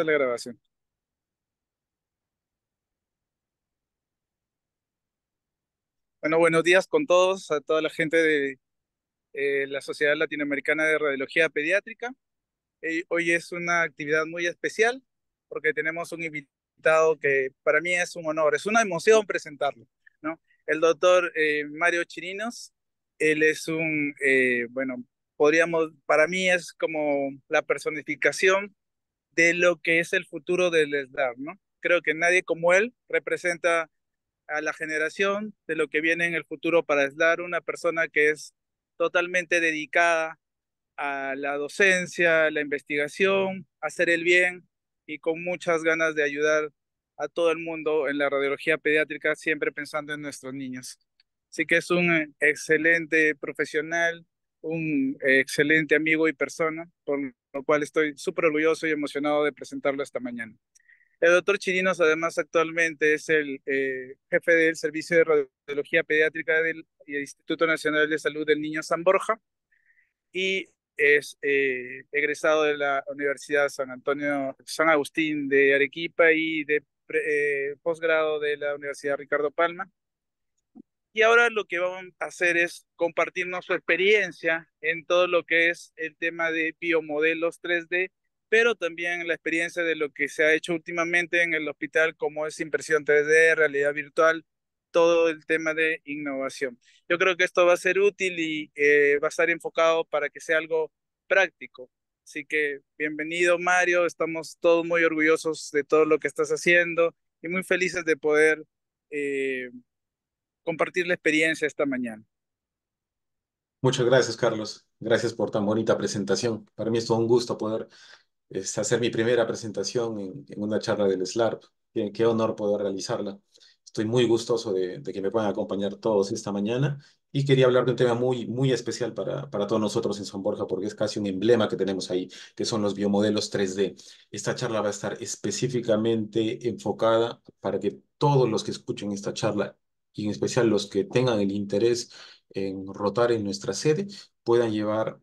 a la grabación. Bueno, buenos días con todos, a toda la gente de eh, la Sociedad Latinoamericana de Radiología Pediátrica. Eh, hoy es una actividad muy especial porque tenemos un invitado que para mí es un honor, es una emoción presentarlo, ¿no? El doctor eh, Mario Chirinos, él es un, bueno, podríamos, para mí es como la personificación de lo que es el futuro del SDAR, ¿no? Creo que nadie como él representa a la generación de lo que viene en el futuro para SDAR, una persona que es totalmente dedicada a la docencia, la investigación, a hacer el bien y con muchas ganas de ayudar a todo el mundo en la radiología pediátrica, siempre pensando en nuestros niños. Así que es un eh, excelente profesional, un eh, excelente amigo y persona, por lo cual estoy súper orgulloso y emocionado de presentarlo esta mañana. El doctor Chirinos, además, actualmente es el eh, jefe del Servicio de Radiología Pediátrica del Instituto Nacional de Salud del Niño San Borja y es eh, egresado de la Universidad San Antonio, San Agustín de Arequipa y de eh, posgrado de la Universidad Ricardo Palma. Y ahora lo que vamos a hacer es compartirnos su experiencia en todo lo que es el tema de biomodelos 3D, pero también la experiencia de lo que se ha hecho últimamente en el hospital, como es impresión 3D, realidad virtual, todo el tema de innovación. Yo creo que esto va a ser útil y eh, va a estar enfocado para que sea algo práctico. Así que bienvenido Mario, estamos todos muy orgullosos de todo lo que estás haciendo y muy felices de poder... Eh, compartir la experiencia esta mañana. Muchas gracias, Carlos. Gracias por tan bonita presentación. Para mí es todo un gusto poder este, hacer mi primera presentación en, una charla del SLARP. Qué, honor poder realizarla. Estoy muy gustoso de, que me puedan acompañar todos esta mañana y quería hablar de un tema muy, muy especial para, para todos nosotros en San Borja porque es casi un emblema que tenemos ahí, que son los biomodelos 3D. Esta charla va a estar específicamente enfocada para que todos los que escuchen esta charla y en especial los que tengan el interés en rotar en nuestra sede, puedan llevar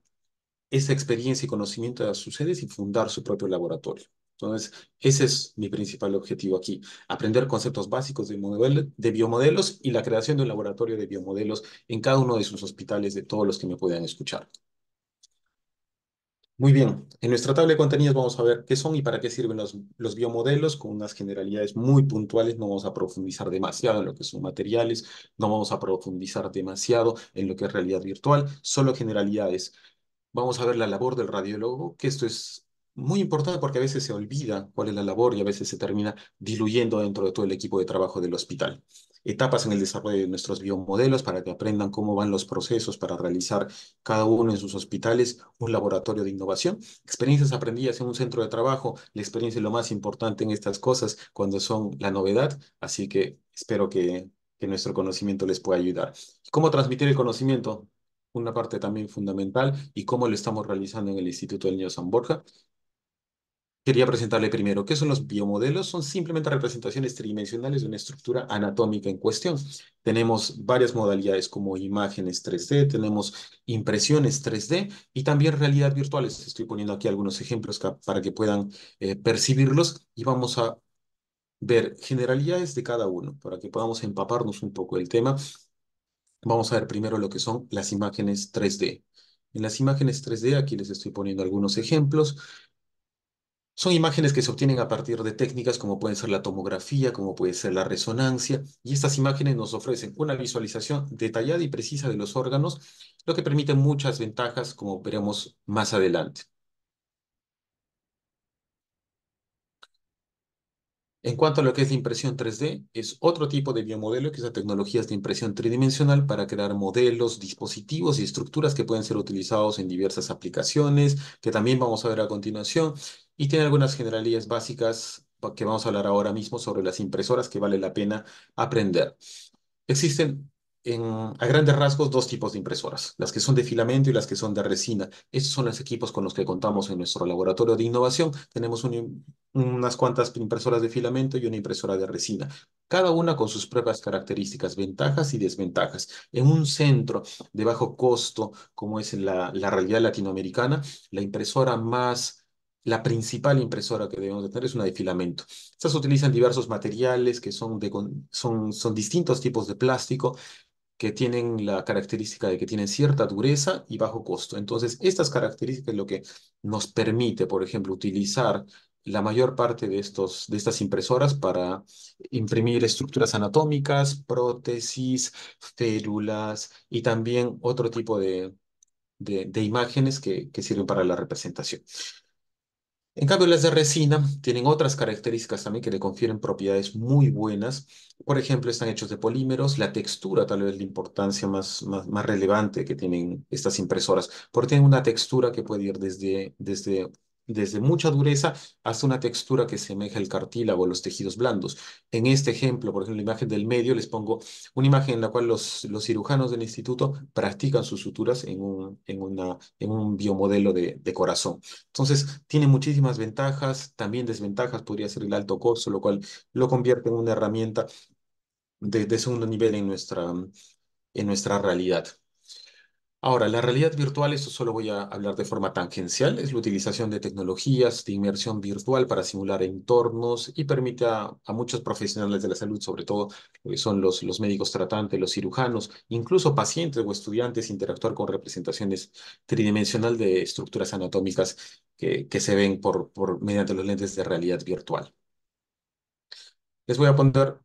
esa experiencia y conocimiento a sus sedes y fundar su propio laboratorio. Entonces, ese es mi principal objetivo aquí, aprender conceptos básicos de, de biomodelos y la creación de un laboratorio de biomodelos en cada uno de sus hospitales de todos los que me puedan escuchar. Muy bien, en nuestra tabla de contenidos vamos a ver qué son y para qué sirven los, los, biomodelos con unas generalidades muy puntuales, no vamos a profundizar demasiado en lo que son materiales, no vamos a profundizar demasiado en lo que es realidad virtual, solo generalidades. Vamos a ver la labor del radiólogo, que esto es muy importante porque a veces se olvida cuál es la labor y a veces se termina diluyendo dentro de todo el equipo de trabajo del hospital. Etapas en el desarrollo de nuestros biomodelos para que aprendan cómo van los procesos para realizar cada uno en sus hospitales un laboratorio de innovación. Experiencias aprendidas en un centro de trabajo. La experiencia es lo más importante en estas cosas cuando son la novedad. Así que espero que, que nuestro conocimiento les pueda ayudar. ¿Cómo transmitir el conocimiento? una parte también fundamental y cómo lo estamos realizando en el Instituto del Niño San Borja. Quería presentarle primero qué son los biomodelos. Son simplemente representaciones tridimensionales de una estructura anatómica en cuestión. Tenemos varias modalidades como imágenes 3D, tenemos impresiones 3D y también realidad virtual. estoy poniendo aquí algunos ejemplos para que puedan eh, percibirlos y vamos a ver generalidades de cada uno para que podamos empaparnos un poco del tema. Vamos a ver primero lo que son las imágenes 3D. En las imágenes 3D, aquí les estoy poniendo algunos ejemplos. Son imágenes que se obtienen a partir de técnicas como pueden ser la tomografía, como puede ser la resonancia, y estas imágenes nos ofrecen una visualización detallada y precisa de los órganos, lo que permite muchas ventajas como veremos más adelante. En cuanto a lo que es la impresión 3D, es otro tipo de biomodelo que usa tecnologías de impresión tridimensional para crear modelos, dispositivos y estructuras que pueden ser utilizados en diversas aplicaciones, que también vamos a ver a continuación, y tiene algunas generalidades básicas que vamos a hablar ahora mismo sobre las impresoras que vale la pena aprender. Existen a grandes rasgos dos tipos de impresoras, las que son de filamento y las que son de resina. Estos son los equipos con los que contamos en nuestro laboratorio de innovación. Tenemos unas cuantas impresoras de filamento y una impresora de resina, cada una con sus propias características, ventajas y desventajas. En un centro de bajo costo, como es la, la realidad latinoamericana, la impresora más la principal impresora que debemos de tener es una de filamento. Estas utilizan diversos materiales que son, de, son, son distintos tipos de plástico que tienen la característica de que tienen cierta dureza y bajo costo. Entonces, estas características es lo que nos permite, por ejemplo, utilizar la mayor parte de, estos, de estas impresoras para imprimir estructuras anatómicas, prótesis, células y también otro tipo de, de, imágenes que, que sirven para la representación. En cambio, las de resina tienen otras características también que le confieren propiedades muy buenas. Por ejemplo, están hechos de polímeros, la textura tal vez la importancia más, más, relevante que tienen estas impresoras, porque tienen una textura que puede ir desde, desde desde mucha dureza hasta una textura que semeja el cartílago o los tejidos blandos. En este ejemplo, por ejemplo, la imagen del medio, les pongo una imagen en la cual los, los cirujanos del instituto practican sus suturas en un, en una, en un biomodelo de, de corazón. Entonces, tiene muchísimas ventajas, también desventajas, podría ser el alto costo, lo cual lo convierte en una herramienta de, de segundo nivel en nuestra, en nuestra realidad. Ahora, la realidad virtual, esto solo voy a hablar de forma tangencial, es la utilización de tecnologías de inmersión virtual para simular entornos y permite a, muchos profesionales de la salud, sobre todo que eh, son los, los médicos tratantes, los cirujanos, incluso pacientes o estudiantes, interactuar con representaciones tridimensional de estructuras anatómicas que, que se ven por, por, mediante los lentes de realidad virtual. Les voy a poner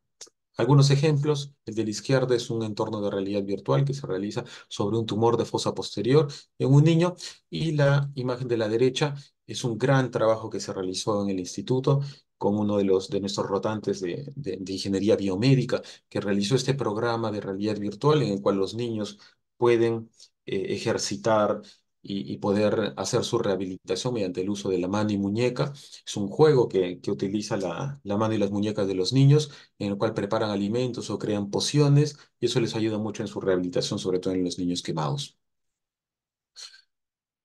algunos ejemplos, el de la izquierda es un entorno de realidad virtual que se realiza sobre un tumor de fosa posterior en un niño y la imagen de la derecha es un gran trabajo que se realizó en el instituto con uno de, los, de nuestros rotantes de, ingeniería biomédica que realizó este programa de realidad virtual en el cual los niños pueden eh, ejercitar y, poder hacer su rehabilitación mediante el uso de la mano y muñeca. Es un juego que, utiliza la, la, mano y las muñecas de los niños, en el cual preparan alimentos o crean pociones, y eso les ayuda mucho en su rehabilitación, sobre todo en los niños quemados.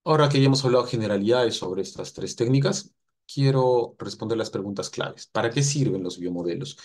Ahora que ya hemos hablado generalidades sobre estas tres técnicas, quiero responder las preguntas claves. ¿Para qué sirven los biomodelos?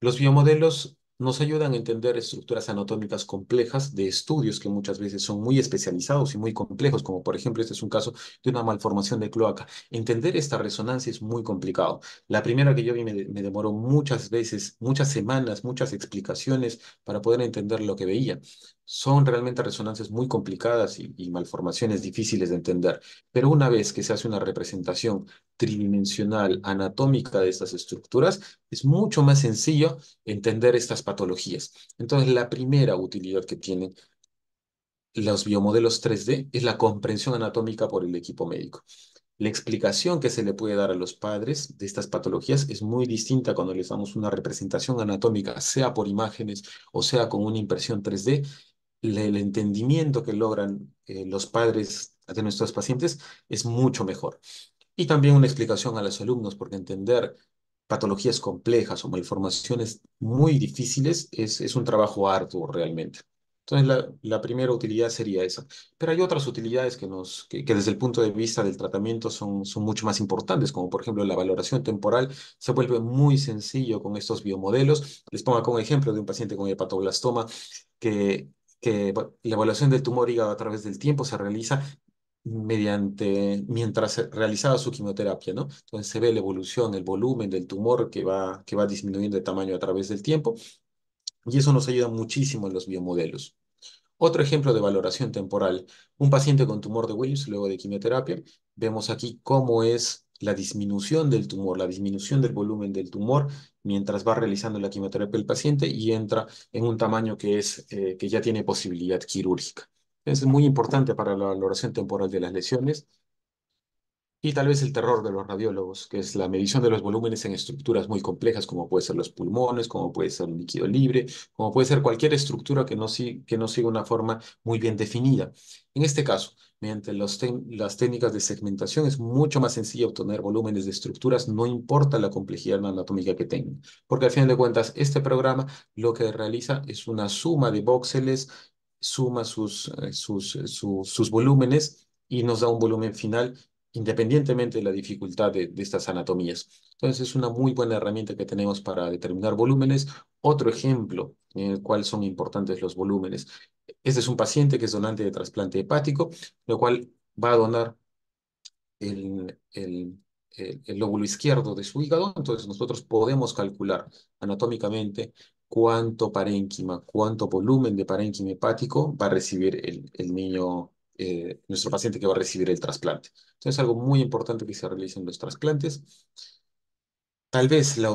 Los biomodelos nos ayudan a entender estructuras anatómicas complejas de estudios que muchas veces son muy especializados y muy complejos, como por ejemplo este es un caso de una malformación de cloaca. Entender esta resonancia es muy complicado. La primera que yo vi me, demoró muchas veces, muchas semanas, muchas explicaciones para poder entender lo que veía son realmente resonancias muy complicadas y, malformaciones difíciles de entender, pero una vez que se hace una representación tridimensional anatómica de estas estructuras, es mucho más sencillo entender estas patologías. Entonces, la primera utilidad que tienen los biomodelos 3D es la comprensión anatómica por el equipo médico. La explicación que se le puede dar a los padres de estas patologías es muy distinta cuando les damos una representación anatómica, sea por imágenes o sea con una impresión 3D, el entendimiento que logran eh, los padres de nuestros pacientes es mucho mejor. Y también una explicación a los alumnos, porque entender patologías complejas o malformaciones muy difíciles es, es un trabajo arduo realmente. Entonces, la, la, primera utilidad sería esa. Pero hay otras utilidades que, nos, que, desde el punto de vista del tratamiento son, son mucho más importantes, como por ejemplo la valoración temporal se vuelve muy sencillo con estos biomodelos. Les pongo acá un ejemplo de un paciente con hepatoblastoma que que la evaluación del tumor hígado a través del tiempo se realiza mediante, mientras realizaba su quimioterapia, ¿no? Entonces se ve la evolución, el volumen del tumor que va, que va disminuyendo de tamaño a través del tiempo y eso nos ayuda muchísimo en los biomodelos. Otro ejemplo de valoración temporal, un paciente con tumor de Williams luego de quimioterapia, vemos aquí cómo es la disminución del tumor, la disminución del volumen del tumor mientras va realizando la quimioterapia el paciente y entra en un tamaño que, es, eh, que ya tiene posibilidad quirúrgica. es muy importante para la valoración temporal de las lesiones y tal vez el terror de los radiólogos, que es la medición de los volúmenes en estructuras muy complejas, como puede ser los pulmones, como puede ser un líquido libre, como puede ser cualquier estructura que no, siga una forma muy bien definida. En este caso, mediante las técnicas de segmentación es mucho más sencillo obtener volúmenes de estructuras, no importa la complejidad anatómica que tengan, porque al final de cuentas, este programa lo que realiza es una suma de voxeles, suma sus, eh, eh, sus volúmenes y nos da un volumen final independientemente de la dificultad de, estas anatomías. Entonces es una muy buena herramienta que tenemos para determinar volúmenes. Otro ejemplo en el cual son importantes los volúmenes. Este es un paciente que es donante de trasplante hepático, lo cual va a donar el, el, lóbulo izquierdo de su hígado. Entonces nosotros podemos calcular anatómicamente cuánto parénquima, cuánto volumen de parénquima hepático va a recibir el, el niño eh, nuestro paciente que va a recibir el trasplante. Entonces, es algo muy importante que se realicen los trasplantes. Tal vez la,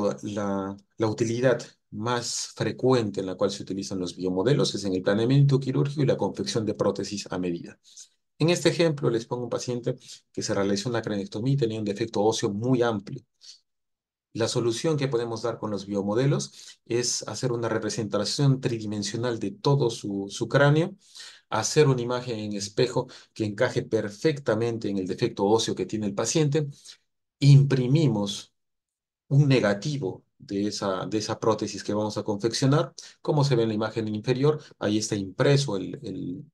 utilidad más frecuente en la cual se utilizan los biomodelos es en el planeamiento quirúrgico y la confección de prótesis a medida. En este ejemplo les pongo un paciente que se realizó una cranectomía y tenía un defecto óseo muy amplio. La solución que podemos dar con los biomodelos es hacer una representación tridimensional de todo su, su cráneo, hacer una imagen en espejo que encaje perfectamente en el defecto óseo que tiene el paciente, imprimimos un negativo de esa, de esa prótesis que vamos a confeccionar. Como se ve en la imagen inferior, ahí está impreso el, el,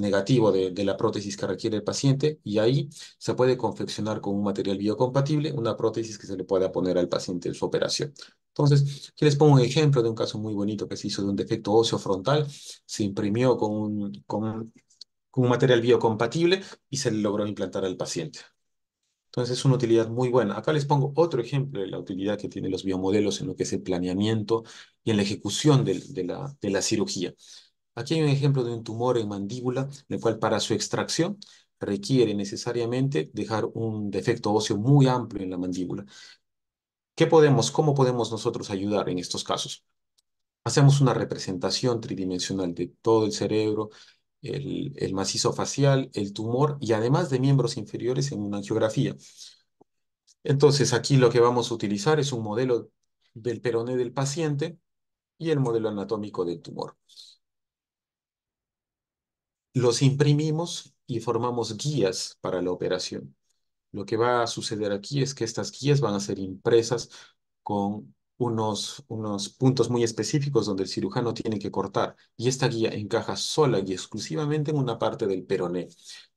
negativo de, la prótesis que requiere el paciente y ahí se puede confeccionar con un material biocompatible una prótesis que se le pueda poner al paciente en su operación. Entonces, aquí les pongo un ejemplo de un caso muy bonito que se hizo de un defecto óseo frontal, se imprimió con un, material biocompatible y se logró implantar al paciente. Entonces es una utilidad muy buena. Acá les pongo otro ejemplo de la utilidad que tienen los biomodelos en lo que es el planeamiento y en la ejecución de, la, de la cirugía. Aquí hay un ejemplo de un tumor en mandíbula, el cual para su extracción requiere necesariamente dejar un defecto óseo muy amplio en la mandíbula. ¿Qué podemos, cómo podemos nosotros ayudar en estos casos? Hacemos una representación tridimensional de todo el cerebro, el, macizo facial, el tumor y además de miembros inferiores en una angiografía. Entonces aquí lo que vamos a utilizar es un modelo del peroné del paciente y el modelo anatómico del tumor. Los imprimimos y formamos guías para la operación. Lo que va a suceder aquí es que estas guías van a ser impresas con unos, unos puntos muy específicos donde el cirujano tiene que cortar. Y esta guía encaja sola y exclusivamente en una parte del peroné.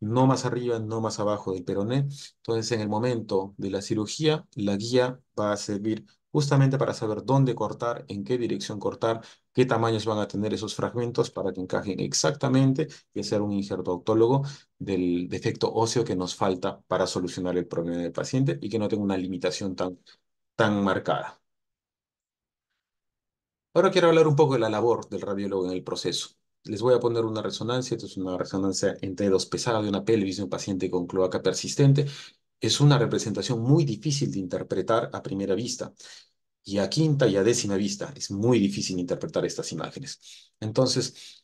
No más arriba, no más abajo del peroné. Entonces, en el momento de la cirugía, la guía va a servir justamente para saber dónde cortar, en qué dirección cortar, qué tamaños van a tener esos fragmentos para que encajen exactamente y hacer un injerto autólogo del defecto óseo que nos falta para solucionar el problema del paciente y que no tenga una limitación tan, tan marcada. Ahora quiero hablar un poco de la labor del radiólogo en el proceso. Les voy a poner una resonancia, esto es una resonancia entre dos pesadas de una pelvis de un paciente con cloaca persistente. Es una representación muy difícil de interpretar a primera vista y a quinta y a décima vista es muy difícil interpretar estas imágenes. Entonces,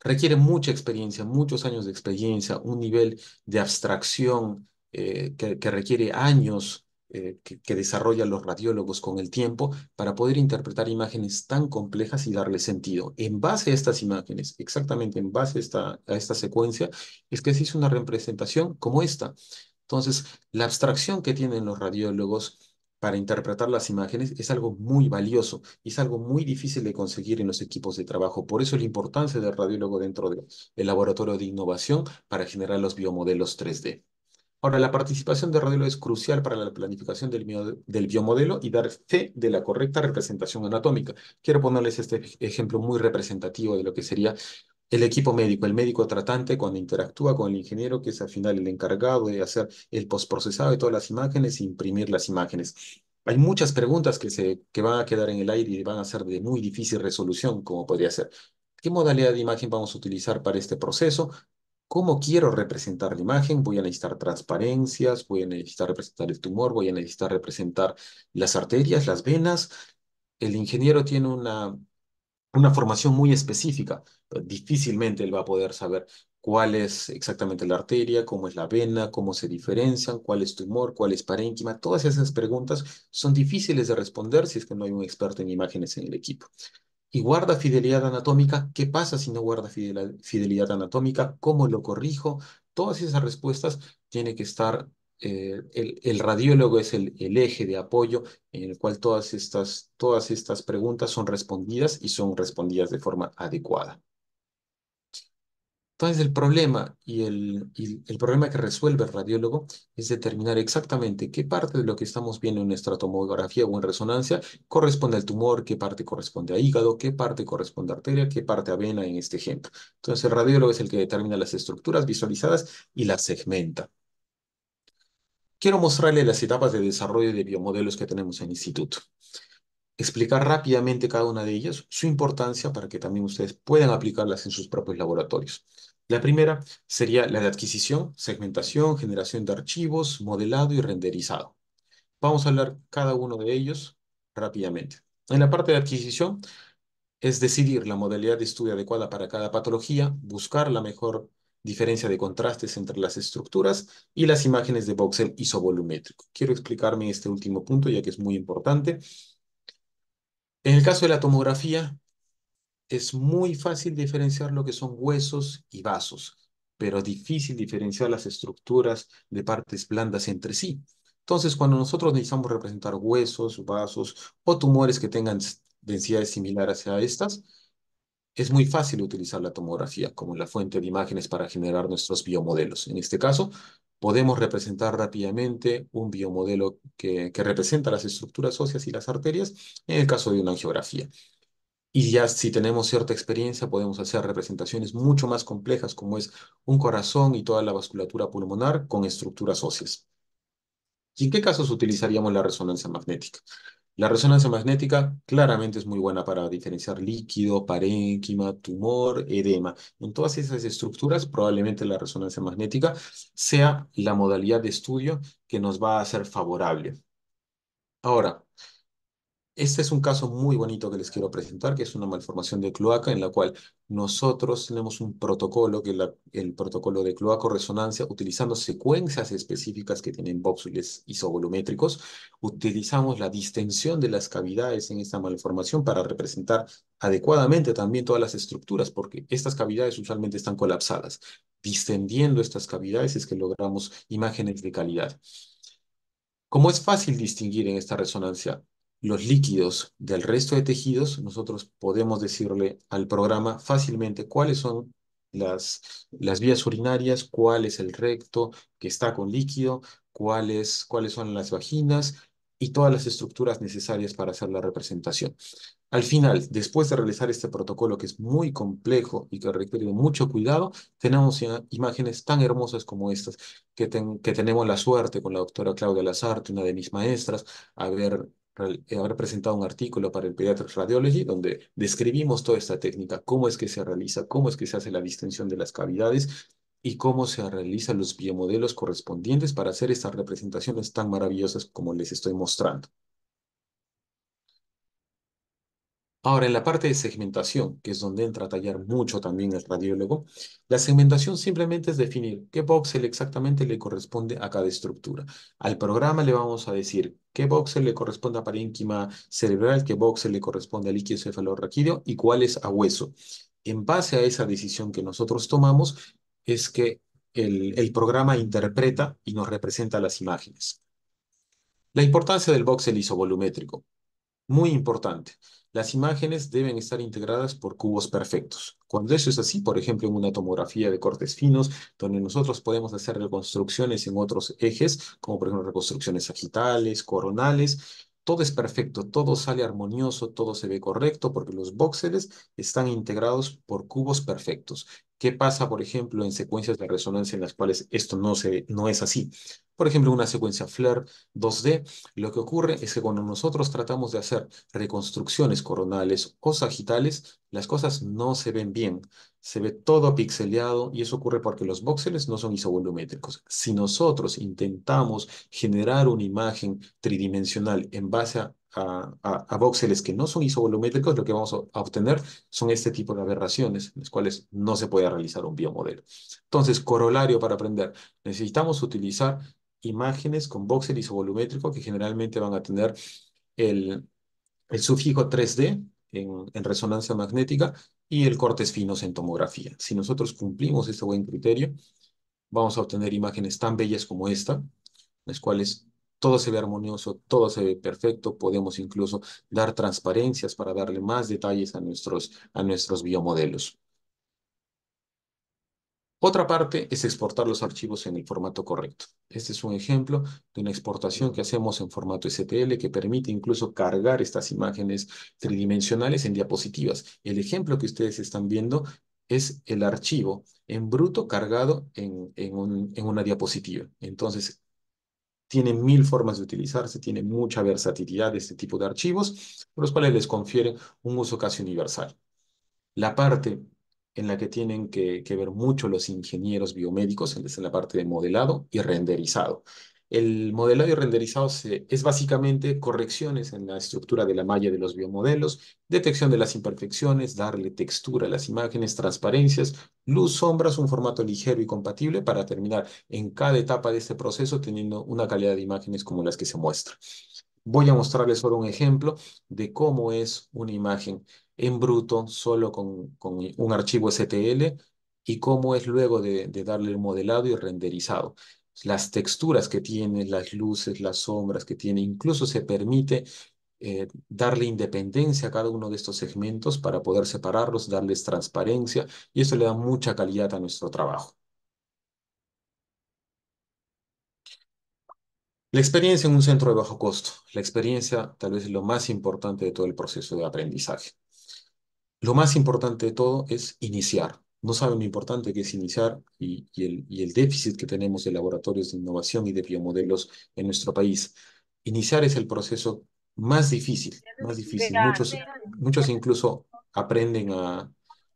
requiere mucha experiencia, muchos años de experiencia, un nivel de abstracción eh, que, requiere años eh, que, desarrollan los radiólogos con el tiempo para poder interpretar imágenes tan complejas y darle sentido. En base a estas imágenes, exactamente en base a esta, a esta secuencia, es que se hizo una representación como esta. Entonces, la abstracción que tienen los radiólogos para interpretar las imágenes es algo muy valioso y es algo muy difícil de conseguir en los equipos de trabajo. Por eso la importancia del radiólogo dentro del laboratorio de innovación para generar los biomodelos 3D. Ahora, la participación del radiólogo es crucial para la planificación del biomodelo y dar fe de la correcta representación anatómica. Quiero ponerles este ejemplo muy representativo de lo que sería el equipo médico, el médico tratante cuando interactúa con el ingeniero, que es al final el encargado de hacer el postprocesado de todas las imágenes e imprimir las imágenes. Hay muchas preguntas que, se, que van a quedar en el aire y van a ser de muy difícil resolución, como podría ser. ¿Qué modalidad de imagen vamos a utilizar para este proceso? ¿Cómo quiero representar la imagen? Voy a necesitar transparencias, voy a necesitar representar el tumor, voy a necesitar representar las arterias, las venas. El ingeniero tiene una una formación muy específica. Difícilmente él va a poder saber cuál es exactamente la arteria, cómo es la vena, cómo se diferencian, cuál es tumor, cuál es parénquima. Todas esas preguntas son difíciles de responder si es que no hay un experto en imágenes en el equipo. ¿Y guarda fidelidad anatómica? ¿Qué pasa si no guarda fidelidad anatómica? ¿Cómo lo corrijo? Todas esas respuestas tienen que estar eh, el, radiólogo es el, eje de apoyo en el cual todas estas, todas estas preguntas son respondidas y son respondidas de forma adecuada. Entonces el problema y el, el problema que resuelve el radiólogo es determinar exactamente qué parte de lo que estamos viendo en nuestra tomografía o en resonancia corresponde al tumor, qué parte corresponde a hígado, qué parte corresponde a arteria, qué parte a vena en este ejemplo. Entonces el radiólogo es el que determina las estructuras visualizadas y las segmenta. Quiero mostrarles las etapas de desarrollo de biomodelos que tenemos en el instituto. Explicar rápidamente cada una de ellas, su importancia para que también ustedes puedan aplicarlas en sus propios laboratorios. La primera sería la de adquisición, segmentación, generación de archivos, modelado y renderizado. Vamos a hablar cada uno de ellos rápidamente. En la parte de adquisición, es decidir la modalidad de estudio adecuada para cada patología, buscar la mejor diferencia de contrastes entre las estructuras y las imágenes de voxel isovolumétrico. Quiero explicarme este último punto ya que es muy importante. En el caso de la tomografía, es muy fácil diferenciar lo que son huesos y vasos, pero difícil diferenciar las estructuras de partes blandas entre sí. Entonces, cuando nosotros necesitamos representar huesos, vasos o tumores que tengan densidades similares a estas, es muy fácil utilizar la tomografía como la fuente de imágenes para generar nuestros biomodelos. En este caso, podemos representar rápidamente un biomodelo que, representa las estructuras óseas y las arterias en el caso de una angiografía. Y ya si tenemos cierta experiencia, podemos hacer representaciones mucho más complejas, como es un corazón y toda la vasculatura pulmonar con estructuras óseas. ¿Y en qué casos utilizaríamos la resonancia magnética? La resonancia magnética claramente es muy buena para diferenciar líquido, parénquima, tumor, edema. En todas esas estructuras, probablemente la resonancia magnética sea la modalidad de estudio que nos va a ser favorable. Ahora, este es un caso muy bonito que les quiero presentar, que es una malformación de cloaca en la cual nosotros tenemos un protocolo, que es el protocolo de cloaco-resonancia, utilizando secuencias específicas que tienen bópsules isovolumétricos, utilizamos la distensión de las cavidades en esta malformación para representar adecuadamente también todas las estructuras, porque estas cavidades usualmente están colapsadas. Distendiendo estas cavidades es que logramos imágenes de calidad. Como es fácil distinguir en esta resonancia los líquidos del resto de tejidos, nosotros podemos decirle al programa fácilmente cuáles son las, las vías urinarias, cuál es el recto que está con líquido, cuáles, cuáles son las vaginas y todas las estructuras necesarias para hacer la representación. Al final, después de realizar este protocolo que es muy complejo y que requiere mucho cuidado, tenemos imágenes tan hermosas como estas que, que tenemos la suerte con la doctora Claudia Lazarte, una de mis maestras, a ver... Eh, haber presentado un artículo para el Pediatric Radiology donde describimos toda esta técnica, cómo es que se realiza, cómo es que se hace la distensión de las cavidades y cómo se realizan los biomodelos correspondientes para hacer estas representaciones tan maravillosas como les estoy mostrando. Ahora, en la parte de segmentación, que es donde entra a tallar mucho también el radiólogo, la segmentación simplemente es definir qué voxel exactamente le corresponde a cada estructura. Al programa le vamos a decir qué voxel le corresponde a parénquima cerebral, qué voxel le corresponde al líquido cefalorraquídeo y cuál es a hueso. En base a esa decisión que nosotros tomamos, es que el, el programa interpreta y nos representa las imágenes. La importancia del voxel isovolumétrico. Muy importante. Las imágenes deben estar integradas por cubos perfectos. Cuando eso es así, por ejemplo, en una tomografía de cortes finos, donde nosotros podemos hacer reconstrucciones en otros ejes, como por ejemplo reconstrucciones sagitales, coronales, todo es perfecto, todo sale armonioso, todo se ve correcto, porque los voxeles están integrados por cubos perfectos. ¿Qué pasa, por ejemplo, en secuencias de resonancia en las cuales esto no, se, no es así? Por ejemplo, una secuencia FLIR 2D, lo que ocurre es que cuando nosotros tratamos de hacer reconstrucciones coronales o sagitales, las cosas no se ven bien, se ve todo pixeleado y eso ocurre porque los voxeles no son isovolumétricos. Si nosotros intentamos generar una imagen tridimensional en base a a, a, voxeles que no son isovolumétricos, lo que vamos a obtener son este tipo de aberraciones, en las cuales no se puede realizar un biomodelo. Entonces, corolario para aprender. Necesitamos utilizar imágenes con voxel isovolumétrico que generalmente van a tener el, el sufijo 3D en, en resonancia magnética y el cortes finos en tomografía. Si nosotros cumplimos este buen criterio, vamos a obtener imágenes tan bellas como esta, las cuales todo se ve armonioso, todo se ve perfecto, podemos incluso dar transparencias para darle más detalles a nuestros, a nuestros biomodelos. Otra parte es exportar los archivos en el formato correcto. Este es un ejemplo de una exportación que hacemos en formato STL que permite incluso cargar estas imágenes tridimensionales en diapositivas. El ejemplo que ustedes están viendo es el archivo en bruto cargado en, en una diapositiva. Entonces, tiene mil formas de utilizarse, tiene mucha versatilidad de este tipo de archivos, los cuales les confiere un uso casi universal. La parte en la que tienen que, que ver mucho los ingenieros biomédicos es en la parte de modelado y renderizado. El modelado y renderizado es básicamente correcciones en la estructura de la malla de los biomodelos, detección de las imperfecciones, darle textura a las imágenes, transparencias, luz, sombras, un formato ligero y compatible para terminar en cada etapa de este proceso teniendo una calidad de imágenes como las que se muestra. Voy a mostrarles solo un ejemplo de cómo es una imagen en bruto, solo con, un archivo STL, y cómo es luego de darle el modelado y renderizado las texturas que tiene, las luces, las sombras que tiene. Incluso se permite eh, darle independencia a cada uno de estos segmentos para poder separarlos, darles transparencia y eso le da mucha calidad a nuestro trabajo. La experiencia en un centro de bajo costo. La experiencia tal vez es lo más importante de todo el proceso de aprendizaje. Lo más importante de todo es iniciar, no saben lo importante que es iniciar y, el, déficit que tenemos de laboratorios de innovación y de biomodelos en nuestro país. Iniciar es el proceso más difícil, más difícil. Muchos, muchos incluso aprenden a,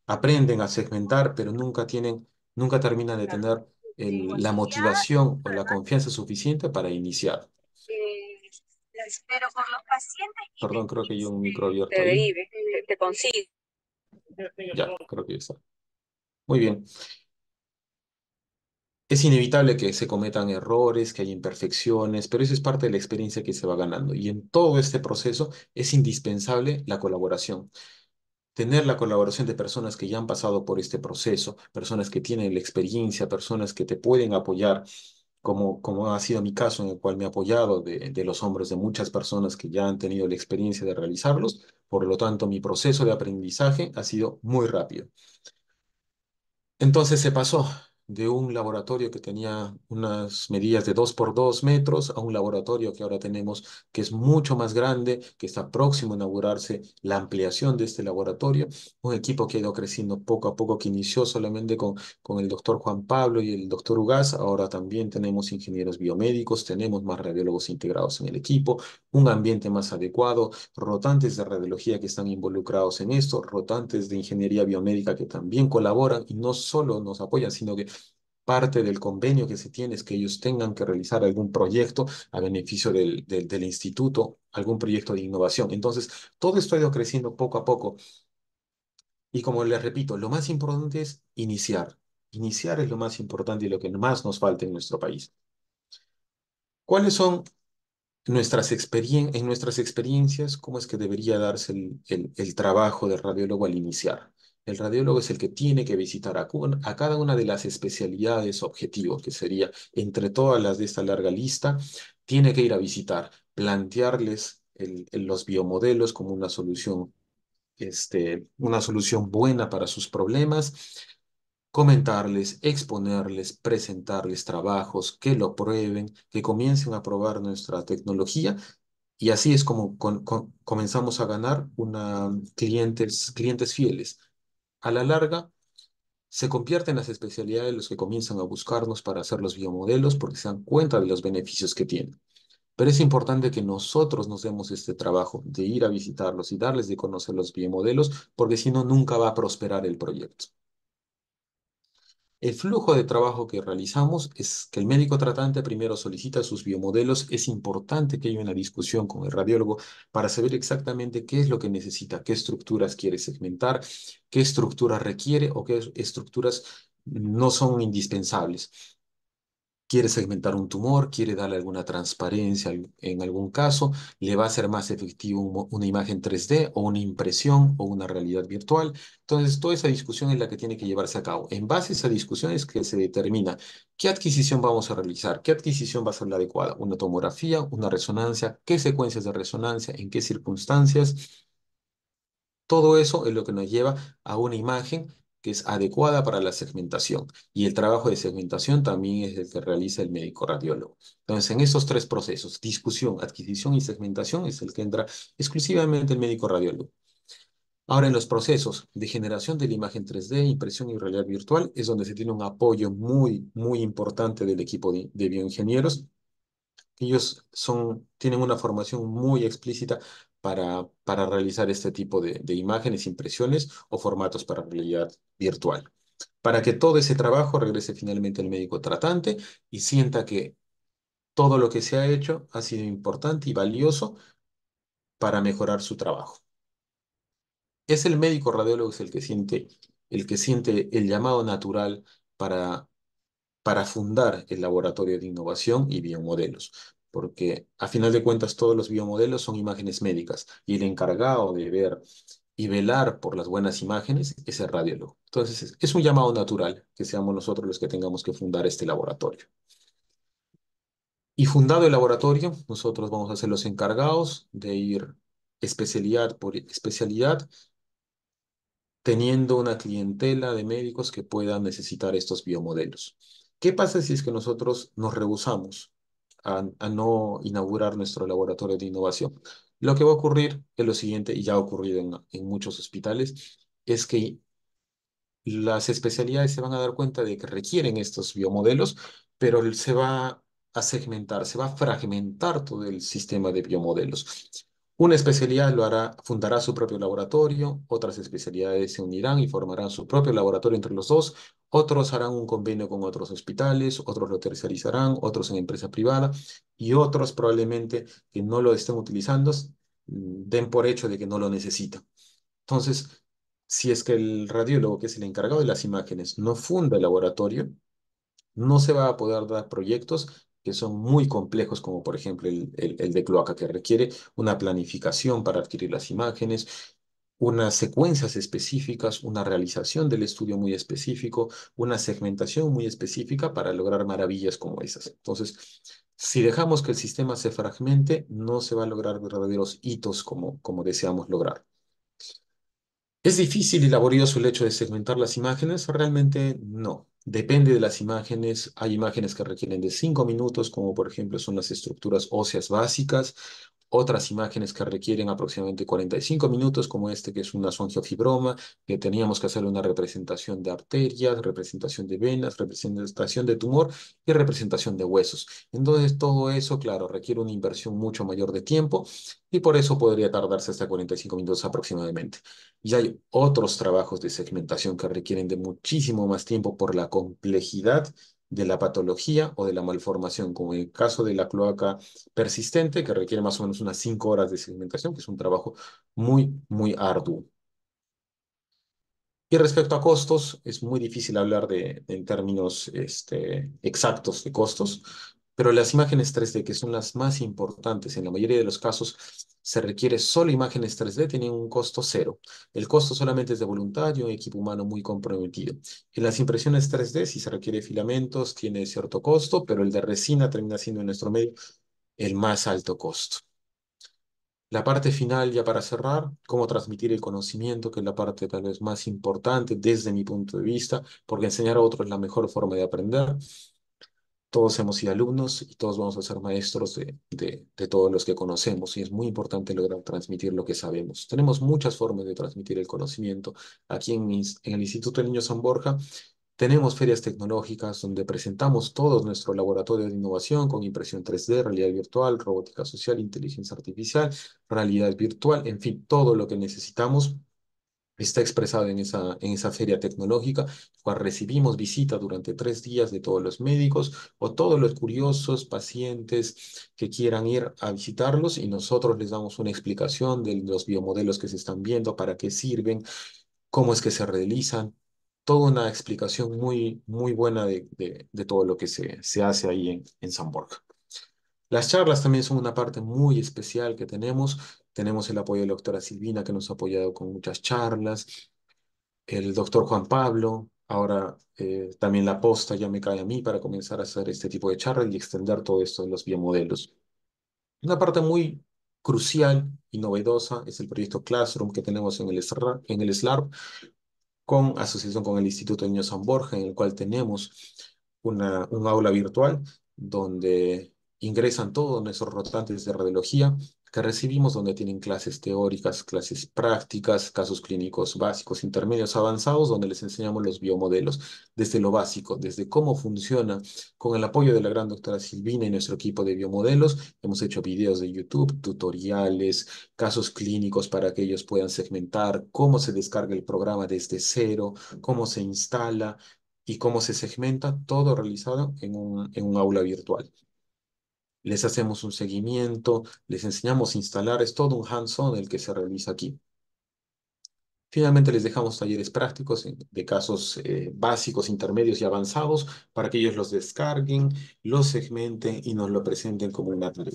aprenden a segmentar, pero nunca tienen, nunca terminan de tener la motivación o la confianza suficiente para iniciar. Eh, por los pacientes. Perdón, creo que hay un micro abierto. Te, te consigo. Ya, creo que ya está. Muy bien. Es inevitable que se cometan errores, que hay imperfecciones, pero eso es parte de la experiencia que se va ganando. Y en todo este proceso es indispensable la colaboración. Tener la colaboración de personas que ya han pasado por este proceso, personas que tienen la experiencia, personas que te pueden apoyar, como, como ha sido mi caso en el cual me he apoyado de, los hombres, de muchas personas que ya han tenido la experiencia de realizarlos. Por lo tanto, mi proceso de aprendizaje ha sido muy rápido. Entonces se pasó de un laboratorio que tenía unas medidas de 2 por 2 metros a un laboratorio que ahora tenemos que es mucho más grande, que está próximo a inaugurarse la ampliación de este laboratorio, un equipo que ha ido creciendo poco a poco, que inició solamente con, con el doctor Juan Pablo y el doctor Ugaz, ahora también tenemos ingenieros biomédicos, tenemos más radiólogos integrados en el equipo, un ambiente más adecuado, rotantes de radiología que están involucrados en esto, rotantes de ingeniería biomédica que también colaboran y no solo nos apoyan, sino que parte del convenio que se tiene es que ellos tengan que realizar algún proyecto a beneficio del, instituto, algún proyecto de innovación. Entonces, todo esto ha ido creciendo poco a poco. Y como les repito, lo más importante es iniciar. Iniciar es lo más importante y lo que más nos falta en nuestro país. ¿Cuáles son nuestras en nuestras experiencias? ¿Cómo es que debería darse el, el, el trabajo del radiólogo al iniciar? El radiólogo es el que tiene que visitar a, cada una de las especialidades objetivo, que sería entre todas las de esta larga lista, tiene que ir a visitar, plantearles los biomodelos como una solución, este, una solución buena para sus problemas, comentarles, exponerles, presentarles trabajos, que lo prueben, que comiencen a probar nuestra tecnología. Y así es como comenzamos a ganar clientes, clientes fieles, a la larga se convierten en las especialidades de los que comienzan a buscarnos para hacer los biomodelos porque se dan cuenta de los beneficios que tienen. Pero es importante que nosotros nos demos este trabajo de ir a visitarlos y darles de conocer los biomodelos porque si no, nunca va a prosperar el proyecto. El flujo de trabajo que realizamos es que el médico tratante primero solicita sus biomodelos. Es importante que haya una discusión con el radiólogo para saber exactamente qué es lo que necesita, qué estructuras quiere segmentar, qué estructuras requiere o qué estructuras no son indispensables quiere segmentar un tumor, quiere darle alguna transparencia en algún caso, le va a ser más efectivo una imagen 3D o una impresión o una realidad virtual. Entonces, toda esa discusión es la que tiene que llevarse a cabo. En base a esa discusión es que se determina qué adquisición vamos a realizar, qué adquisición va a ser la adecuada, una tomografía, una resonancia, qué secuencias de resonancia, en qué circunstancias. Todo eso es lo que nos lleva a una imagen que es adecuada para la segmentación. Y el trabajo de segmentación también es el que realiza el médico radiólogo. Entonces, en esos tres procesos, discusión, adquisición y segmentación, es el que entra exclusivamente el médico radiólogo. Ahora, en los procesos de generación de la imagen 3D, impresión y realidad virtual, es donde se tiene un apoyo muy, muy importante del equipo de, bioingenieros. Ellos son, tienen una formación muy explícita para, realizar este tipo de, imágenes, impresiones o formatos para realidad virtual. Para que todo ese trabajo regrese finalmente al médico tratante y sienta que todo lo que se ha hecho ha sido importante y valioso para mejorar su trabajo. Es el médico radiólogo el que siente el que siente el llamado natural para, para fundar el laboratorio de innovación y biomodelos, porque a final de cuentas todos los biomodelos son imágenes médicas y el encargado de ver y velar por las buenas imágenes es el radiólogo. Entonces, es un llamado natural que seamos nosotros los que tengamos que fundar este laboratorio. Y fundado el laboratorio, nosotros vamos a ser los encargados de ir especialidad por especialidad, teniendo una clientela de médicos que puedan necesitar estos biomodelos. ¿Qué pasa si es que nosotros nos rehusamos a, no inaugurar nuestro laboratorio de innovación. Lo que va a ocurrir es lo siguiente, y ya ha ocurrido en, en muchos hospitales, es que las especialidades se van a dar cuenta de que requieren estos biomodelos, pero se va a segmentar, se va a fragmentar todo el sistema de biomodelos. Una especialidad lo hará, fundará su propio laboratorio, otras especialidades se unirán y formarán su propio laboratorio entre los dos, otros harán un convenio con otros hospitales, otros lo tercerizarán, otros en empresa privada y otros probablemente que no lo estén utilizando mm, den por hecho de que no lo necesitan. Entonces, si es que el radiólogo, que es el encargado de las imágenes, no funda el laboratorio, no se va a poder dar proyectos que son muy complejos, como por ejemplo el, de cloaca, que requiere una planificación para adquirir las imágenes, unas secuencias específicas, una realización del estudio muy específico, una segmentación muy específica para lograr maravillas como esas. Entonces, si dejamos que el sistema se fragmente, no se va a lograr verdaderos hitos como, como deseamos lograr. ¿Es difícil y laborioso el hecho de segmentar las imágenes? Realmente no. Depende de las imágenes, hay imágenes que requieren de 5 minutos, como por ejemplo son las estructuras óseas básicas, otras imágenes que requieren aproximadamente 45 minutos, como este que es una songeofibroma, que teníamos que hacer una representación de arterias, representación de venas, representación de tumor y representación de huesos. Entonces, todo eso, claro, requiere una inversión mucho mayor de tiempo y por eso podría tardarse hasta 45 minutos aproximadamente. Y hay otros trabajos de segmentación que requieren de muchísimo más tiempo por la complejidad de la patología o de la malformación, como en el caso de la cloaca persistente, que requiere más o menos unas 5 horas de segmentación, que es un trabajo muy, muy arduo. Y respecto a costos, es muy difícil hablar de, en términos este, exactos de costos, pero las imágenes 3D, que son las más importantes, en la mayoría de los casos se requiere solo imágenes 3D, tienen un costo cero. El costo solamente es de voluntad y un equipo humano muy comprometido. En las impresiones 3D, si se requiere filamentos, tiene cierto costo, pero el de resina termina siendo en nuestro medio el más alto costo. La parte final, ya para cerrar, cómo transmitir el conocimiento, que es la parte tal vez más importante desde mi punto de vista, porque enseñar a otros es la mejor forma de aprender todos hemos sido alumnos y todos vamos a ser maestros de, todos los que conocemos y es muy importante lograr transmitir lo que sabemos. Tenemos muchas formas de transmitir el conocimiento. Aquí en, el Instituto del Niño San Borja tenemos ferias tecnológicas donde presentamos todos nuestro laboratorio de innovación con impresión 3D, realidad virtual, robótica social, inteligencia artificial, realidad virtual, en fin, todo lo que necesitamos está expresado en esa, en esa feria tecnológica, cual recibimos visitas durante tres días de todos los médicos o todos los curiosos pacientes que quieran ir a visitarlos y nosotros les damos una explicación de los biomodelos que se están viendo, para qué sirven, cómo es que se realizan, toda una explicación muy, muy buena de, todo lo que se, se hace ahí en, en San Borja. Las charlas también son una parte muy especial que tenemos. Tenemos el apoyo de la doctora Silvina, que nos ha apoyado con muchas charlas. El doctor Juan Pablo, ahora eh, también la posta ya me cae a mí para comenzar a hacer este tipo de charlas y extender todo esto de los biomodelos. Una parte muy crucial y novedosa es el proyecto Classroom que tenemos en el, SLARP, con asociación con el Instituto Niño San Borja, en el cual tenemos una, un aula virtual donde ingresan todos nuestros rotantes de radiología que recibimos donde tienen clases teóricas, clases prácticas, casos clínicos básicos, intermedios, avanzados, donde les enseñamos los biomodelos desde lo básico, desde cómo funciona. Con el apoyo de la gran doctora Silvina y nuestro equipo de biomodelos, hemos hecho videos de YouTube, tutoriales, casos clínicos para que ellos puedan segmentar cómo se descarga el programa desde cero, cómo se instala, y cómo se segmenta, todo realizado en un, en un aula virtual les hacemos un seguimiento, les enseñamos a instalar, es todo un hands-on el que se realiza aquí. Finalmente les dejamos talleres prácticos eh, de casos eh, básicos, intermedios y avanzados para que ellos los descarguen, los segmenten y nos lo presenten como un tarea.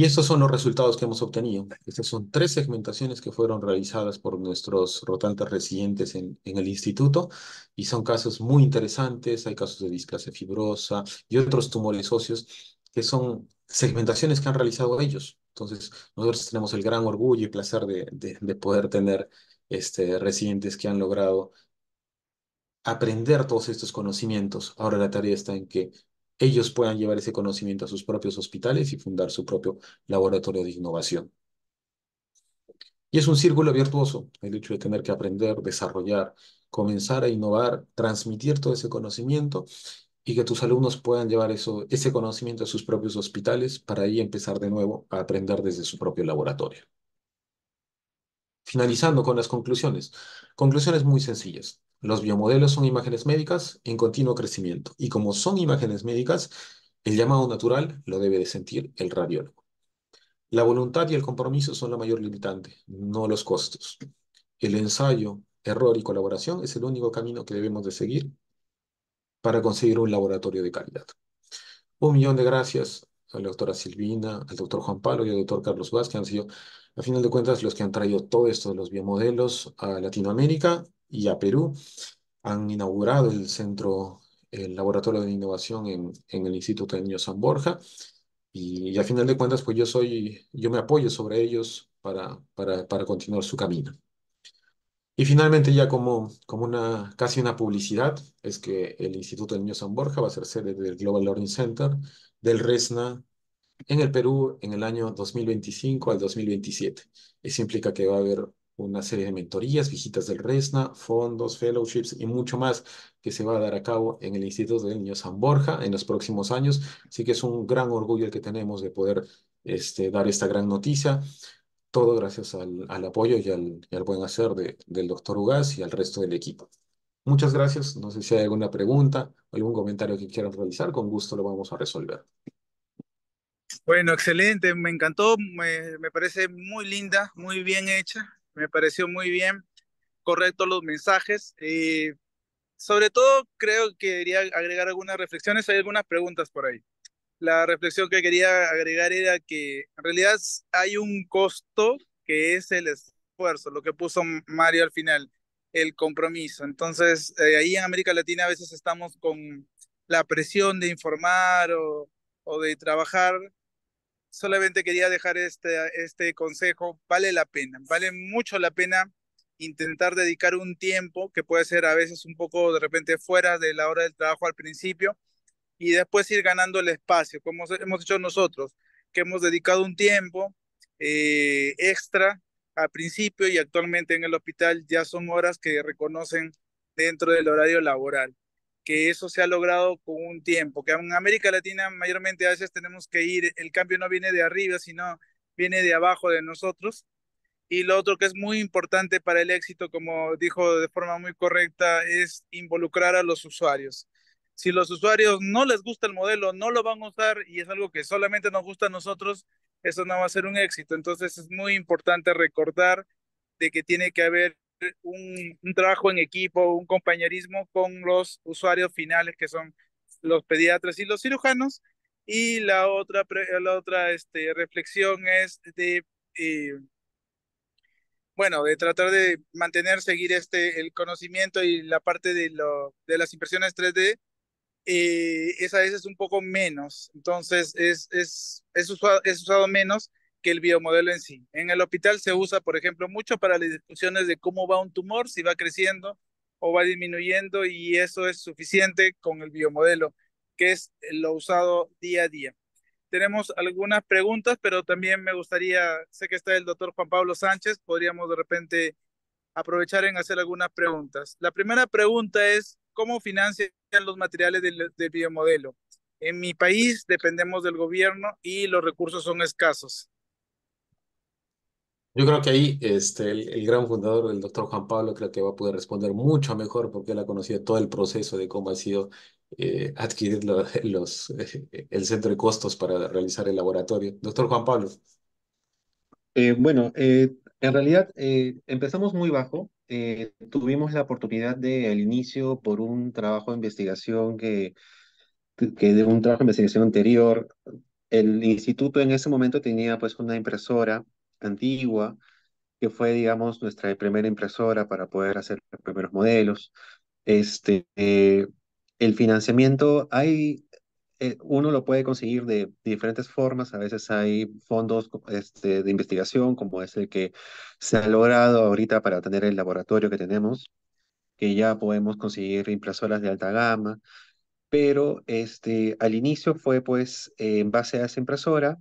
Y estos son los resultados que hemos obtenido. Estas son tres segmentaciones que fueron realizadas por nuestros rotantes residentes en, en el instituto y son casos muy interesantes. Hay casos de displasia fibrosa y otros tumores óseos que son segmentaciones que han realizado ellos. Entonces, nosotros tenemos el gran orgullo y placer de, poder tener este, residentes que han logrado aprender todos estos conocimientos. Ahora la tarea está en que ellos puedan llevar ese conocimiento a sus propios hospitales y fundar su propio laboratorio de innovación. Y es un círculo virtuoso el hecho de tener que aprender, desarrollar, comenzar a innovar, transmitir todo ese conocimiento y que tus alumnos puedan llevar eso, ese conocimiento a sus propios hospitales para ahí empezar de nuevo a aprender desde su propio laboratorio. Finalizando con las conclusiones. Conclusiones muy sencillas. Los biomodelos son imágenes médicas en continuo crecimiento y como son imágenes médicas, el llamado natural lo debe de sentir el radiólogo. La voluntad y el compromiso son la mayor limitante, no los costos. El ensayo, error y colaboración es el único camino que debemos de seguir para conseguir un laboratorio de calidad. Un millón de gracias a la doctora Silvina, al doctor Juan Pablo y al doctor Carlos Vázquez, han sido, a final de cuentas, los que han traído todo esto de los biomodelos a Latinoamérica y a Perú han inaugurado el centro, el laboratorio de innovación en, en el Instituto de Niño San Borja. Y, a final de cuentas, pues yo soy, yo me apoyo sobre ellos para, para, para continuar su camino. Y finalmente, ya como, como una, casi una publicidad, es que el Instituto de Niño San Borja va a ser sede del Global Learning Center del RESNA en el Perú en el año 2025 al 2027. Eso implica que va a haber una serie de mentorías, visitas del RESNA, fondos, fellowships y mucho más que se va a dar a cabo en el Instituto del Niño San Borja en los próximos años. Así que es un gran orgullo el que tenemos de poder este, dar esta gran noticia. Todo gracias al, apoyo y al, buen hacer de, del doctor Ugas y al resto del equipo. Muchas gracias. No sé si hay alguna pregunta o algún comentario que quieran realizar. Con gusto lo vamos a resolver. Bueno, excelente. Me encantó. me parece muy linda, muy bien hecha me pareció muy bien, correcto los mensajes. y eh, sobre todo creo que quería agregar algunas reflexiones, hay algunas preguntas por ahí. La reflexión que quería agregar era que en realidad hay un costo que es el esfuerzo, lo que puso Mario al final, el compromiso. Entonces, eh, ahí en América Latina a veces estamos con la presión de informar o, o de trabajar solamente quería dejar este, este consejo. Vale la pena, vale mucho la pena intentar dedicar un tiempo que puede ser a veces un poco de repente fuera de la hora del trabajo al principio y después ir ganando el espacio, como hemos hecho nosotros, que hemos dedicado un tiempo eh, extra al principio y actualmente en el hospital ya son horas que reconocen dentro del horario laboral que eso se ha logrado con un tiempo, que en América Latina mayormente a veces tenemos que ir, el cambio no viene de arriba, sino viene de abajo de nosotros. Y lo otro que es muy importante para el éxito, como dijo de forma muy correcta, es involucrar a los usuarios. Si los usuarios no les gusta el modelo, no lo van a usar y es algo que solamente nos gusta a nosotros, eso no va a ser un éxito. Entonces es muy importante recordar de que tiene que haber un, trabajo en equipo, un compañerismo con los usuarios finales que son los pediatras y los cirujanos. Y la otra, la otra este, reflexión es de, eh, bueno, de tratar de mantener, seguir este, el conocimiento y la parte de, lo, de las impresiones 3D eh, esa es a veces un poco menos. Entonces, es, es, es, usado, es usado menos que el biomodelo en sí. En el hospital se usa, por ejemplo, mucho para las discusiones de cómo va un tumor, si va creciendo o va disminuyendo, y eso es suficiente con el biomodelo, que es lo usado día a día. Tenemos algunas preguntas, pero también me gustaría, sé que está el doctor Juan Pablo Sánchez, podríamos de repente aprovechar en hacer algunas preguntas. La primera pregunta es, ¿cómo financian los materiales del, biomodelo? En mi país dependemos del gobierno y los recursos son escasos. Yo creo que ahí este, el, gran fundador, el doctor Juan Pablo, creo que va a poder responder mucho mejor porque él ha conocido todo el proceso de cómo ha sido eh, adquirir los, el centro de costos para realizar el laboratorio. Doctor Juan Pablo. Eh, bueno, eh, en realidad empezamos muy bajo. tuvimos la oportunidad de, al inicio, por un trabajo de investigación que, que de un trabajo de investigación anterior, el instituto en ese momento tenía pues una impresora antigua, que fue, digamos, nuestra primera impresora para poder hacer los primeros modelos. Este, eh, el financiamiento, hay, eh, uno lo puede conseguir de diferentes formas. A veces hay fondos este, de investigación, como es el que se ha logrado ahorita para tener el laboratorio que tenemos, que ya podemos conseguir impresoras de alta gama. Pero este, al inicio fue pues en base a esa impresora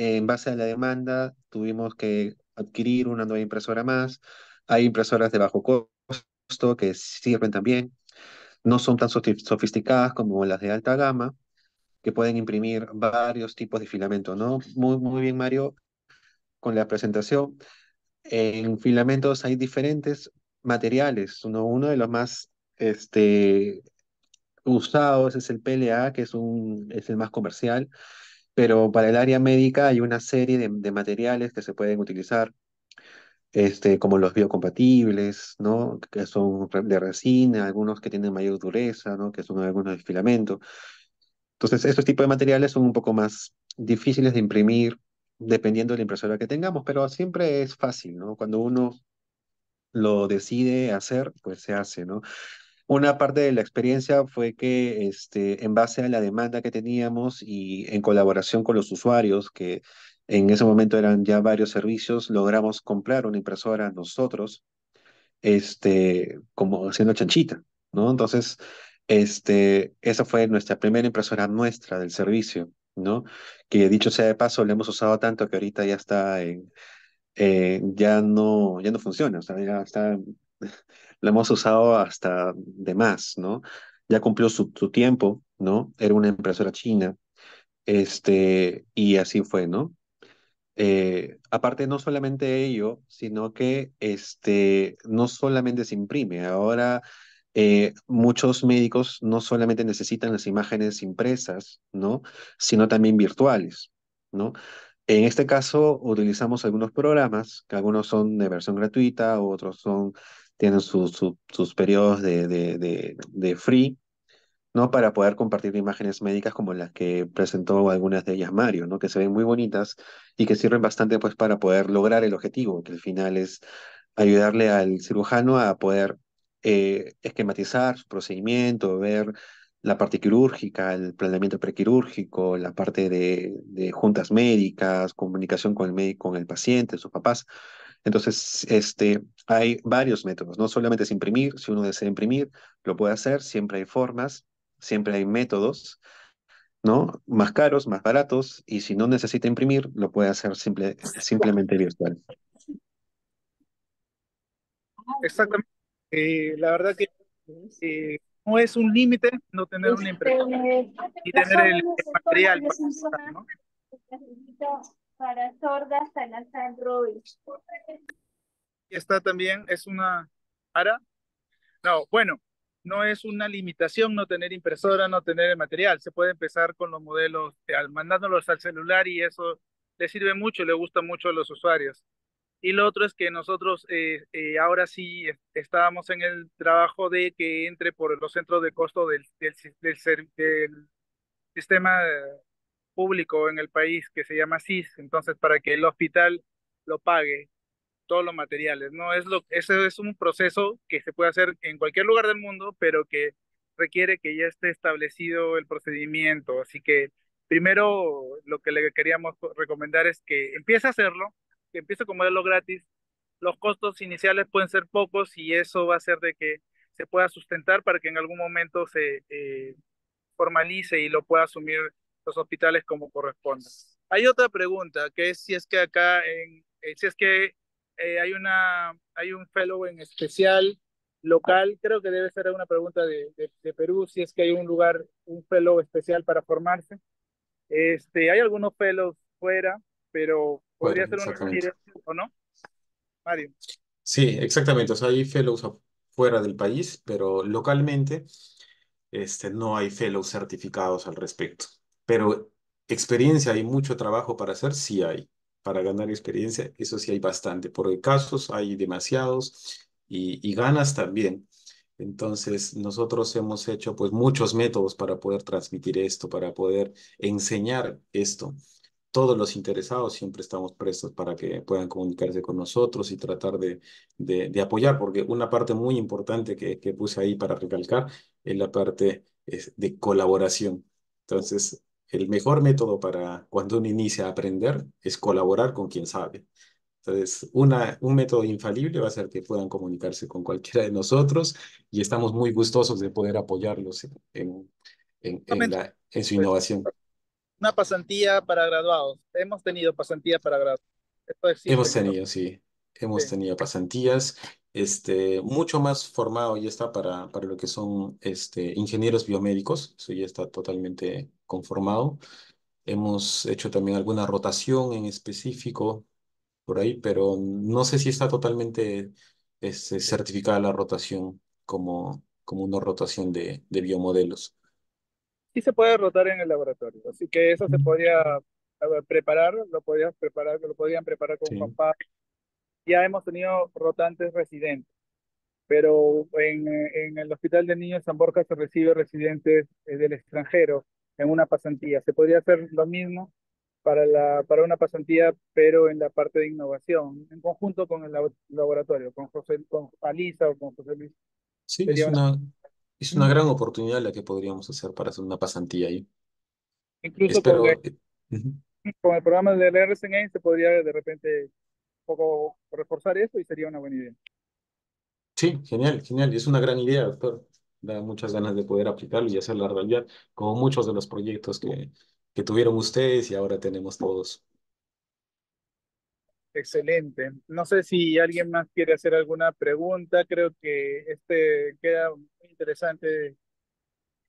en base a la demanda tuvimos que adquirir una nueva impresora más. Hay impresoras de bajo costo que sirven también. No son tan sofisticadas como las de alta gama, que pueden imprimir varios tipos de filamento, ¿no? Muy, muy bien, Mario, con la presentación. En filamentos hay diferentes materiales. Uno, uno de los más este, usados es el PLA, que es, un, es el más comercial pero para el área médica hay una serie de, materiales que se pueden utilizar, este, como los biocompatibles, ¿no? que son de resina, algunos que tienen mayor dureza, ¿no? que son algunos de filamento. Entonces, estos tipos de materiales son un poco más difíciles de imprimir dependiendo de la impresora que tengamos, pero siempre es fácil, ¿no? Cuando uno lo decide hacer, pues se hace, ¿no? Una parte de la experiencia fue que este, en base a la demanda que teníamos y en colaboración con los usuarios, que en ese momento eran ya varios servicios, logramos comprar una impresora nosotros, este, como haciendo chanchita, ¿no? Entonces, este, esa fue nuestra primera impresora nuestra del servicio, ¿no? Que dicho sea de paso, la hemos usado tanto que ahorita ya está en, eh, ya no, ya no funciona, o sea, ya está la hemos usado hasta de más, ¿no? Ya cumplió su, tiempo, ¿no? Era una impresora china, este, y así fue, ¿no? Eh, aparte, no solamente ello, sino que este, no solamente se imprime, ahora eh, muchos médicos no solamente necesitan las imágenes impresas, ¿no? Sino también virtuales, ¿no? En este caso, utilizamos algunos programas, que algunos son de versión gratuita, otros son tienen sus periodos de, de, free, ¿no? Para poder compartir imágenes médicas como las que presentó algunas de ellas Mario, ¿no? Que se ven muy bonitas y que sirven bastante, pues, para poder lograr el objetivo, que al final es ayudarle al cirujano a poder eh, esquematizar su procedimiento, ver la parte quirúrgica, el planeamiento prequirúrgico, la parte de, juntas médicas, comunicación con el con el paciente, sus papás. Entonces, este, hay varios métodos, no solamente es imprimir, si uno desea imprimir, lo puede hacer, siempre hay formas, siempre hay métodos, ¿no? Más caros, más baratos, y si no necesita imprimir, lo puede hacer simple, simplemente virtual. Exactamente. Eh, la verdad que eh, no es un límite no tener una impresión este, y tener el, material. Para, ¿no? para sordas, Salazar Robles. Está también, es una ara. No, bueno, no es una limitación no tener impresora, no tener el material. Se puede empezar con los modelos, eh, al mandándolos al celular y eso le sirve mucho, le gusta mucho a los usuarios. Y lo otro es que nosotros eh, eh, ahora sí estábamos en el trabajo de que entre por los centros de costo del, del sistema público en el país que se llama CIS, entonces para que el hospital lo pague todos los materiales, ¿no? Es lo, ese es un proceso que se puede hacer en cualquier lugar del mundo, pero que requiere que ya esté establecido el procedimiento. Así que primero lo que le queríamos recomendar es que empiece a hacerlo, que empiece con lo gratis. Los costos iniciales pueden ser pocos y eso va a hacer de que se pueda sustentar para que en algún momento se eh, formalice y lo pueda asumir hospitales como corresponde. Hay otra pregunta, que es si es que acá, en, eh, si es que eh, hay, una, hay un fellow en especial local, creo que debe ser una pregunta de, Perú, si es que hay un lugar, un fellow especial para formarse. Este, hay algunos fellows fuera, pero podría ser una ¿o no? Mario. Sí, exactamente. O sea, hay fellows fuera del país, pero localmente este, no hay fellows certificados al respecto. Pero experiencia hay mucho trabajo para hacer, sí hay. Para ganar experiencia, eso sí hay bastante. Por casos hay demasiados y, y ganas también. Entonces, nosotros hemos hecho pues muchos métodos para poder transmitir esto, para poder enseñar esto. Todos los interesados siempre estamos prestos para que puedan comunicarse con nosotros y tratar de, de, apoyar, porque una parte muy importante que, que puse ahí para recalcar es la parte de colaboración. Entonces, el mejor método para cuando uno inicia a aprender es colaborar con quien sabe. Entonces, una, un método infalible va a ser que puedan comunicarse con cualquiera de nosotros y estamos muy gustosos de poder apoyarlos en, en, en, su pues, innovación. Una pasantía para graduados. Hemos tenido pasantías para graduados. hemos tenido, sí. Hemos tenido pasantías este, mucho más formado ya está para, para lo que son este, ingenieros biomédicos, eso ya está totalmente conformado. Hemos hecho también alguna rotación en específico por ahí, pero no sé si está totalmente este, certificada la rotación como, como una rotación de, biomodelos. Sí se puede rotar en el laboratorio, así que eso se podría preparar, lo podían preparar, lo podían preparar con sí ya hemos tenido rotantes residentes, pero en, en el Hospital de Niños de San Borja se recibe residentes eh, del extranjero en una pasantía. Se podría hacer lo mismo para, la, para una pasantía, pero en la parte de innovación, en conjunto con el laboratorio, con con Alisa o con José Luis. Sí, es una, es una gran oportunidad la que podríamos hacer para hacer una pasantía ahí. Incluso con, el, programa del RSNI se podría de repente poco reforzar eso y sería una buena idea. Sí, genial, genial. Es una gran idea, doctor. Da muchas ganas de poder aplicarlo y la realidad, como muchos de los proyectos que, que tuvieron ustedes y ahora tenemos todos. Excelente. No sé si alguien más quiere hacer alguna pregunta. Creo que este queda muy interesante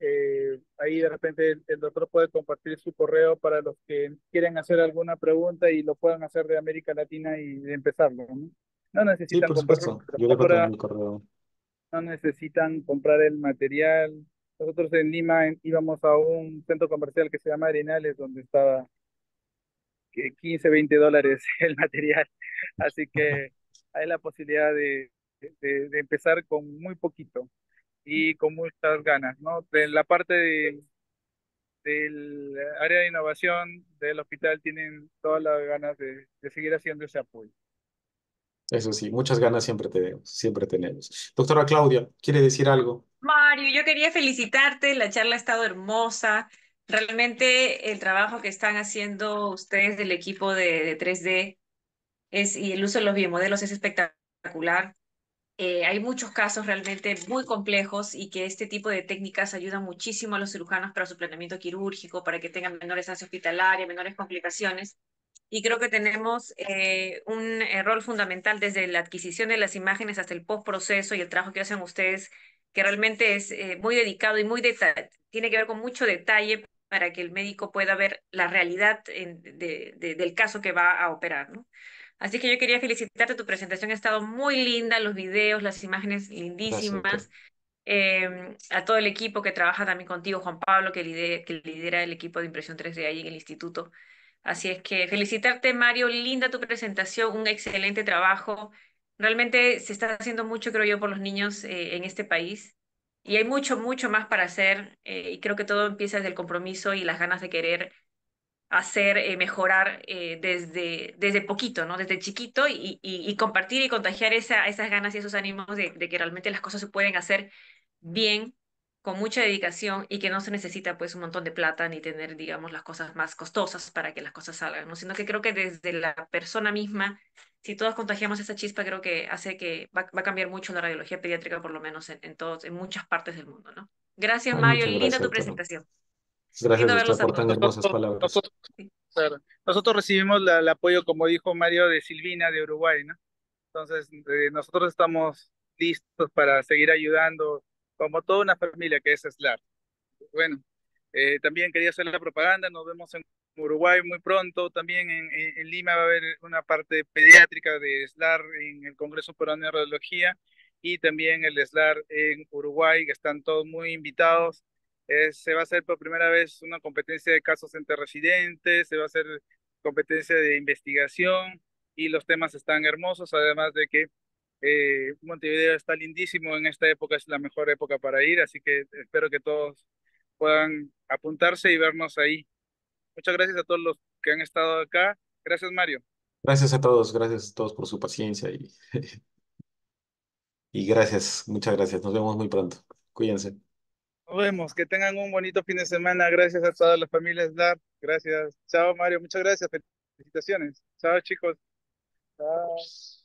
eh, ahí de repente el, doctor puede compartir su correo para los que quieren hacer alguna pregunta y lo puedan hacer de América Latina y empezarlo. No, necesitan comprar, No necesitan comprar el material. Nosotros en Lima íbamos a un centro comercial que se llama Arenales, donde estaba 15, eh, 20 dólares el material. Así que hay la posibilidad de, de empezar con muy poquito y con muchas ganas, ¿no? En la parte del área de innovación del hospital tienen todas las ganas de, seguir haciendo ese apoyo. Eso sí, muchas ganas siempre tenemos, siempre tenemos. Doctora Claudia, ¿quiere decir algo? Mario, yo quería felicitarte, la charla ha estado hermosa. Realmente el trabajo que están haciendo ustedes del equipo de, de 3D es, y el uso de los biomodelos es espectacular. Eh, hay muchos casos realmente muy complejos y que este tipo de técnicas ayudan muchísimo a los cirujanos para su planeamiento quirúrgico, para que tengan menores ansias hospitalarias, menores complicaciones. Y creo que tenemos eh, un rol fundamental desde la adquisición de las imágenes hasta el postproceso y el trabajo que hacen ustedes, que realmente es eh, muy dedicado y muy tiene que ver con mucho detalle para que el médico pueda ver la realidad del caso que va a operar. ¿no? Así que yo quería felicitarte, tu presentación ha estado muy linda, los videos, las imágenes lindísimas. Em, a todo el equipo que trabaja también contigo, Juan Pablo, que lidera, el equipo de impresión 3D ahí en el instituto. Así es que felicitarte, Mario, linda tu presentación, un excelente trabajo. Realmente se está haciendo mucho, creo yo, por los niños eh, en este país. Y hay mucho, mucho más para hacer. Eh, y creo que todo empieza desde el compromiso y las ganas de querer hacer, eh, mejorar eh, desde, desde poquito, ¿no? Desde chiquito y, compartir y contagiar esa, esas ganas y esos ánimos de, que realmente las cosas se pueden hacer bien, con mucha dedicación y que no se necesita pues un montón de plata ni tener, digamos, las cosas más costosas para que las cosas salgan, ¿no? Sino que creo que desde la persona misma, si todos contagiamos esa chispa, creo que hace que va, a cambiar mucho la radiología pediátrica, por lo menos en, todos, en muchas partes del mundo, ¿no? Gracias, Mario. Linda tu presentación. Gracias, por por tan hermosas palabras. Nosotros, recibimos el apoyo, como dijo Mario, de Silvina de Uruguay, ¿no? Entonces, eh, nosotros estamos listos para seguir ayudando, como toda una familia que es SLAR. Bueno, eh, también quería hacer la propaganda, nos vemos en Uruguay muy pronto, también en, en, Lima va a haber una parte pediátrica de SLAR en el Congreso por de y también el SLAR en Uruguay, que están todos muy invitados se va a hacer por primera vez una competencia de casos entre residentes, se va a hacer competencia de investigación y los temas están hermosos, además de que eh, Montevideo está lindísimo en esta época, es la mejor época para ir, así que espero que todos puedan apuntarse y vernos ahí. Muchas gracias a todos los que han estado acá. Gracias, Mario. Gracias a todos, gracias a todos por su paciencia y, y gracias, muchas gracias. Nos vemos muy pronto. Cuídense. Nos vemos. Que tengan un bonito fin de semana. Gracias a todas las familias LAR. Gracias. Chao, Mario. Muchas gracias. Felicitaciones. Chao, chicos. Chao.